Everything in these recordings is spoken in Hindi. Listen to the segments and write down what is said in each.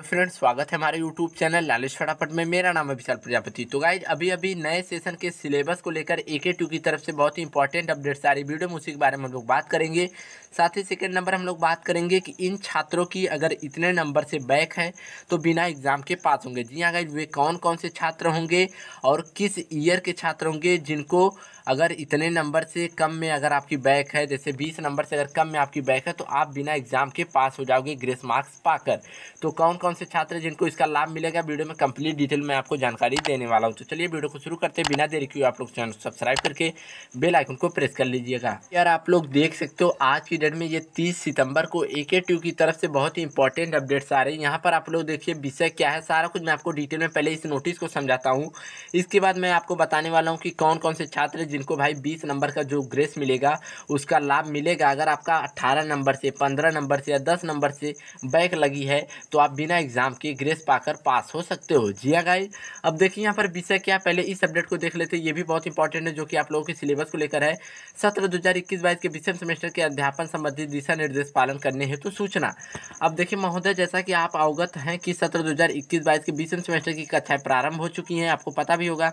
तो फ्रेंड्स स्वागत है हमारे यूट्यूब चैनल लालेश फटाफट में मेरा नाम है विशाल प्रजापति तो गाइज अभी अभी नए सेशन के सिलेबस को लेकर ए के टू की तरफ से बहुत ही इंपॉर्टेंट अपडेट्स आ रही वीडियो में उसी के बारे में हम लोग बात करेंगे साथ ही सेकेंड नंबर हम लोग बात करेंगे कि इन छात्रों की अगर इतने नंबर से बैक हैं तो बिना एग्ज़ाम के पास होंगे जी हाँ गाइज वे कौन कौन से छात्र होंगे और किस ईयर के छात्र होंगे जिनको अगर इतने नंबर से कम में अगर आपकी बैक है जैसे बीस नंबर से अगर कम में आपकी बैक है तो आप बिना एग्ज़ाम के पास हो जाओगे ग्रेस मार्क्स पाकर तो कौन कौन कौन से छात्र जिनको इसका लाभ मिलेगा वीडियो में कंप्लीट डिटेल में आपको जानकारी देने वाला हूँ तो चलिए वीडियो को शुरू करते हैं बिना देरी क्यों आप लोग चैनल सब्सक्राइब करके बेल आइकन को प्रेस कर लीजिएगा यार आप लोग देख सकते हो आज की डेट में ये तीस सितंबर को ए के ट्यू की तरफ से बहुत ही इंपॉर्टेंट अपडेट्स आ रहे हैं यहाँ पर आप लोग देखिए विषय क्या है सारा कुछ मैं आपको डिटेल में पहले इस नोटिस को समझाता हूँ इसके बाद मैं आपको बताने वाला हूँ कि कौन कौन से छात्र जिनको भाई बीस नंबर का जो ग्रेस मिलेगा उसका लाभ मिलेगा अगर आपका अट्ठारह नंबर से पंद्रह नंबर से या दस नंबर से बैक लगी है तो आप बिना एग्जाम की ग्रेस पाकर पास हो सकते हो जी हाँ गाइज अब देखिए यहाँ पर विषय क्या पहले इस अपडेट को देख लेते हैं ये भी बहुत इंपॉर्टेंट है जो कि आप लोगों के सिलेबस को लेकर है सत्र दो हज़ार इक्कीस बाईस के विषम सेमेस्टर के अध्यापन संबंधी दिशा निर्देश पालन करने हेतु तो सूचना अब देखिए महोदय जैसा कि आप अवगत हैं कि सत्र दो हज़ार इक्कीस बाईस के विषम सेमेस्टर की कक्षाएं प्रारंभ हो चुकी हैं आपको पता भी होगा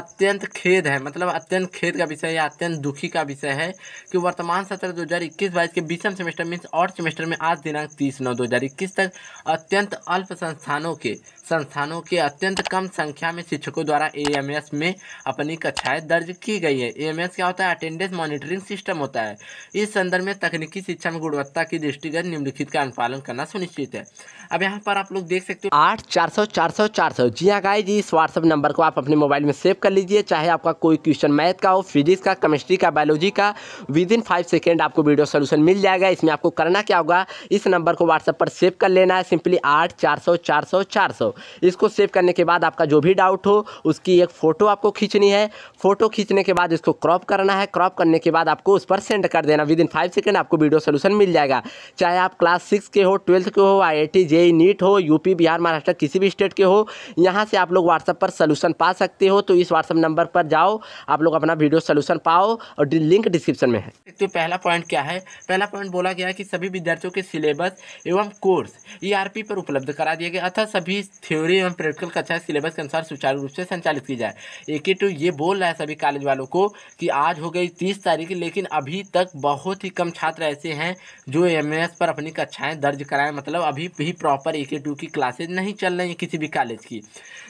अत्यंत खेद है मतलब अत्यंत खेद का विषय या अत्यंत दुखी का विषय है कि वर्तमान सत्र दो हज़ार इक्कीस बाईस के विषम सेमेस्टर मीन्स और सेमेस्टर में आज दिनांक तीस नौ दो हज़ार इक्कीस तक अत्यंत अत्यंत अल्प संस्थानों के संस्थानों के अत्यंत कम संख्या में शिक्षकों द्वारा एएमएस में अपनी कक्षाएं दर्ज की गई है एएमएस क्या होता है अटेंडेंस मॉनिटरिंग सिस्टम होता है इस संदर्भ में तकनीकी शिक्षा में गुणवत्ता की दृष्टिगत निम्नलिखित का अनुपालन करना सुनिश्चित है अब यहाँ पर आप लोग देख सकते हो आठ चार सौ चार सौ चार सौ जी हाँ गाय जी इस व्हाट्सअप नंबर को आप अपने मोबाइल में सेव कर लीजिए चाहे आपका कोई क्वेश्चन मैथ का हो फिजिक्स का केमिस्ट्री का बायोलॉजी का विद इन फाइव सेकेंड आपको वीडियो सोल्यूशन मिल जाएगा इसमें आपको करना क्या होगा इस नंबर को व्हाट्सएप पर सेव कर लेना है सिंपली आठ चार सौ चार सौ चार सौ इसको सेव करने के बाद आपका जो भी डाउट हो उसकी एक फ़ोटो आपको खींचनी है फ़ोटो खींचने के बाद इसको क्रॉप करना है क्रॉप करने के बाद आपको उस पर सेंड कर देना विद इन फाइव सेकेंड आपको वीडियो सोल्यूशन मिल जाएगा चाहे आप क्लास सिक्स के हो ट्वेल्थ के हो आई आई जेई नीट हो यूपी बिहार महाराष्ट्र किसी भी स्टेट के हो यहाँ से आप लोग व्हाट्सअप पर सोल्यूशन पा सकते हो तो इस व्हाट्सअप नंबर पर जाओ आप लोग अपना वीडियो सोल्यूशन पाओ और लिंक डिस्क्रिप्शन में है तो पहला पॉइंट क्या है पहला पॉइंट बोला गया है कि सभी विद्यार्थियों के सिलेबस एवं कोर्स ईआरपी e पर उपलब्ध करा दिया गया अर्थात सभी थ्योरी एवं प्रैक्टिकल कक्षाएं सिलेबस के अनुसार सुचारू रूप से संचालित की जाए ए के टू ये बोल रहा है सभी कॉलेज वालों को कि आज हो गई तीस तारीख लेकिन अभी तक बहुत ही कम छात्र ऐसे हैं जो एम पर अपनी कक्षाएँ दर्ज कराएं मतलब अभी भी प्रॉपर ए के टू की क्लासेज नहीं चल रही हैं किसी भी कॉलेज की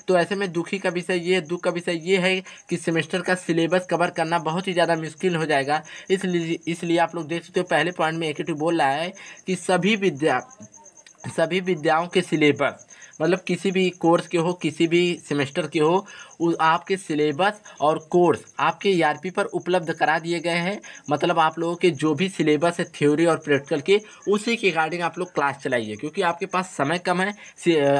तो ऐसे में दुखी का विषय ये दुख का विषय ये है कि सेमेस्टर का सिलेबस कवर करना बहुत ही ज़्यादा मुश्किल हो जाएगा इसलिए इसलिए आप लोग देख सकते हो पहले पॉइंट में एक टू बोल रहा है कि सभी विद्या सभी विद्याओं के सिलेबस मतलब किसी भी कोर्स के हो किसी भी सेमेस्टर के हो आपके सिलेबस और कोर्स आपके ई e पर उपलब्ध करा दिए गए हैं मतलब आप लोगों के जो भी सिलेबस है थ्योरी और प्रैक्टिकल के उसी के रिगार्डिंग आप लोग क्लास चलाइए क्योंकि आपके पास समय कम है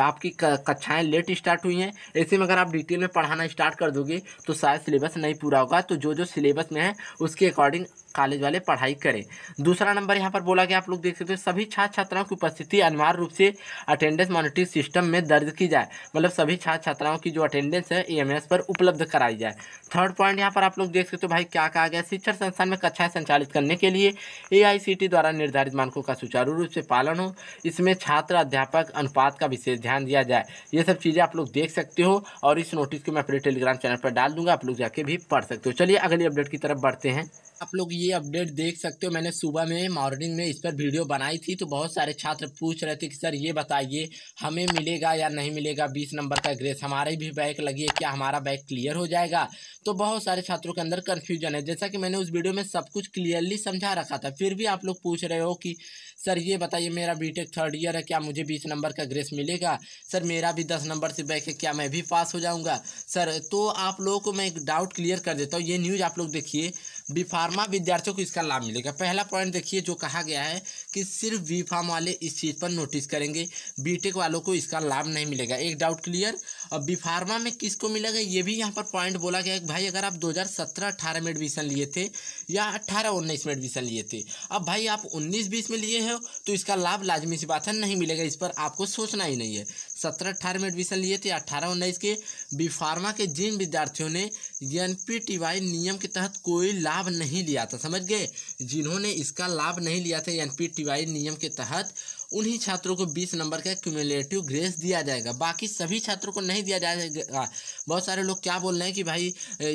आपकी कक्षाएँ लेट स्टार्ट हुई हैं ऐसे में अगर आप डिटेल में पढ़ाना स्टार्ट कर दोगे तो शायद सिलेबस नहीं पूरा होगा तो जो जो सिलेबस में है उसके अकॉर्डिंग कॉलेज वाले पढ़ाई करें दूसरा नंबर यहाँ पर बोला गया आप लोग देख सकते हो सभी छात्र छात्राओं की उपस्थिति अनिवार्य रूप से अटेंडेंस मॉनिटरिंग सिस्टम में दर्ज की जाए मतलब सभी छात्र छात्राओं की जो अटेंडेंस है ए एस पर उपलब्ध कराई जाए थर्ड पॉइंट यहाँ पर आप लोग देख सकते हो तो भाई क्या कहा गया शिक्षण संस्थान में कक्षाएं संचालित करने के लिए ए द्वारा निर्धारित मानकों का सुचारू रूप से पालन हो इसमें छात्र अध्यापक अनुपात का विशेष ध्यान दिया जाए ये सब चीज़ें आप लोग देख सकते हो और इस नोटिस को मैं अपने टेलीग्राम चैनल पर डाल दूंगा आप लोग जाके भी पढ़ सकते हो चलिए अगली अपडेट की तरफ बढ़ते हैं आप लोग ये अपडेट देख सकते हो मैंने सुबह में मॉर्निंग में इस पर वीडियो बनाई थी तो बहुत सारे छात्र पूछ रहे थे कि सर ये बताइए हमें मिलेगा या नहीं मिलेगा बीस नंबर का ग्रेस हमारे भी बैग लगी क्या हमारा बैग क्लियर हो जाएगा तो बहुत सारे छात्रों के अंदर कन्फ्यूजन है जैसा कि मैंने उस वीडियो में सब कुछ क्लियरली समझा रखा था फिर भी आप लोग पूछ रहे हो कि सर ये बताइए मेरा बी थर्ड ईयर है क्या मुझे बीस नंबर का ग्रेस मिलेगा सर मेरा भी दस नंबर से बैग है क्या मैं भी पास हो जाऊँगा सर तो आप लोगों को मैं एक डाउट क्लियर कर देता हूँ ये न्यूज़ आप लोग देखिए बी फार्मा विद्यार्थियों को इसका लाभ मिलेगा पहला पॉइंट देखिए जो कहा गया है कि सिर्फ बी फार्म वाले इस चीज़ पर नोटिस करेंगे बीटेक वालों को इसका लाभ नहीं मिलेगा एक डाउट क्लियर अब बी फार्मा में किसको मिलेगा ये भी यहाँ पर पॉइंट बोला गया है भाई अगर आप 2017-18 में एडमिशन लिए थे या 18-19 में एडमिशन लिए थे अब भाई आप 19-20 में लिए हो तो इसका लाभ लाजमी सी बात है नहीं मिलेगा इस पर आपको सोचना ही नहीं है सत्रह अट्ठारह में एडमिशन लिए थे अट्ठारह उन्नीस के बीफार्मा के जिन विद्यार्थियों ने एन नियम के तहत कोई लाभ नहीं लिया था समझ गए जिन्होंने इसका लाभ नहीं लिया था एन नियम के तहत उन्हीं छात्रों को बीस नंबर का क्यूमुलेटिव ग्रेस दिया जाएगा बाकी सभी छात्रों को नहीं दिया जाएगा बहुत सारे लोग क्या बोल रहे हैं कि भाई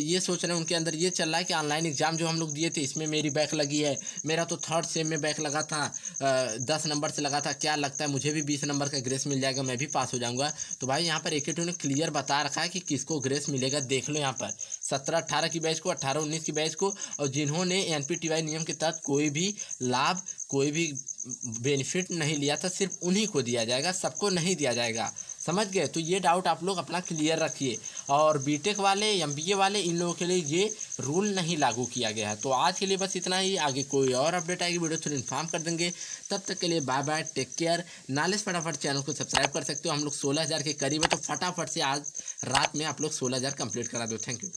ये सोच रहे हैं उनके अंदर ये चल रहा है कि ऑनलाइन एग्ज़ाम जो हम लोग दिए थे इसमें मेरी बैक लगी है मेरा तो थर्ड सेम में बैक लगा था दस नंबर से लगा था क्या लगता है मुझे भी बीस नंबर का ग्रेस मिल जाएगा मैं भी पास हो जाऊँगा तो भाई यहाँ पर एक ने क्लियर बता रखा है कि किसको ग्रेस मिलेगा देख लो यहाँ पर सत्रह अट्ठारह की बैच को अट्ठारह उन्नीस की बैच को और जिन्होंने एन नियम के तहत कोई भी लाभ कोई भी बेनिफिट नहीं लिया था सिर्फ उन्हीं को दिया जाएगा सबको नहीं दिया जाएगा समझ गए तो ये डाउट आप लोग अपना क्लियर रखिए और बीटेक वाले एमबीए वाले इन लोगों के लिए ये रूल नहीं लागू किया गया है तो आज के लिए बस इतना ही आगे कोई और अपडेट आएगी वीडियो थ्रू इन्फॉर्म कर देंगे तब तक के लिए bye bye take care knowledge फटाफट चैनल को सब्सक्राइब कर सकते हो हम लोग सोलह के करीब है तो फटाफट से आज रात में आप लोग सोलह हज़ार करा दो थैंक यू